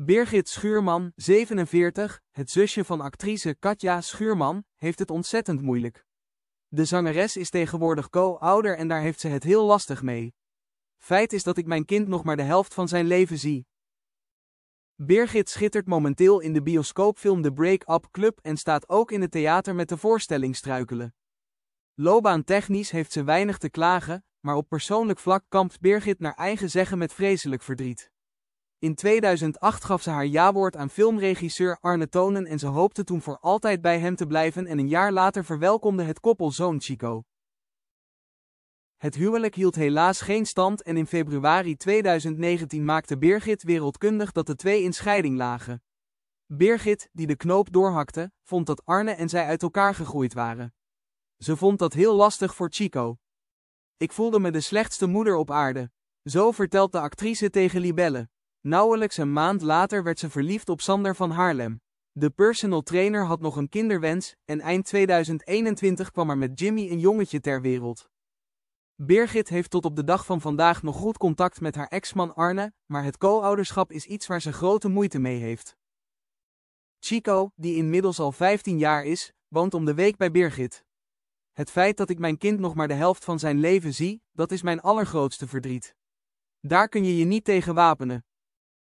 Birgit Schuurman, 47, het zusje van actrice Katja Schuurman, heeft het ontzettend moeilijk. De zangeres is tegenwoordig co-ouder en daar heeft ze het heel lastig mee. Feit is dat ik mijn kind nog maar de helft van zijn leven zie. Birgit schittert momenteel in de bioscoopfilm The Break-Up Club en staat ook in het theater met de voorstelling Struikelen. Loopbaantechnisch heeft ze weinig te klagen, maar op persoonlijk vlak kampt Birgit naar eigen zeggen met vreselijk verdriet. In 2008 gaf ze haar jawoord aan filmregisseur Arne Tonen en ze hoopte toen voor altijd bij hem te blijven en een jaar later verwelkomde het koppel zoon Chico. Het huwelijk hield helaas geen stand en in februari 2019 maakte Birgit wereldkundig dat de twee in scheiding lagen. Birgit, die de knoop doorhakte, vond dat Arne en zij uit elkaar gegroeid waren. Ze vond dat heel lastig voor Chico. Ik voelde me de slechtste moeder op aarde. Zo vertelt de actrice tegen Libelle. Nauwelijks een maand later werd ze verliefd op Sander van Haarlem. De personal trainer had nog een kinderwens en eind 2021 kwam er met Jimmy een jongetje ter wereld. Birgit heeft tot op de dag van vandaag nog goed contact met haar ex-man Arne, maar het co-ouderschap is iets waar ze grote moeite mee heeft. Chico, die inmiddels al 15 jaar is, woont om de week bij Birgit. Het feit dat ik mijn kind nog maar de helft van zijn leven zie, dat is mijn allergrootste verdriet. Daar kun je je niet tegen wapenen,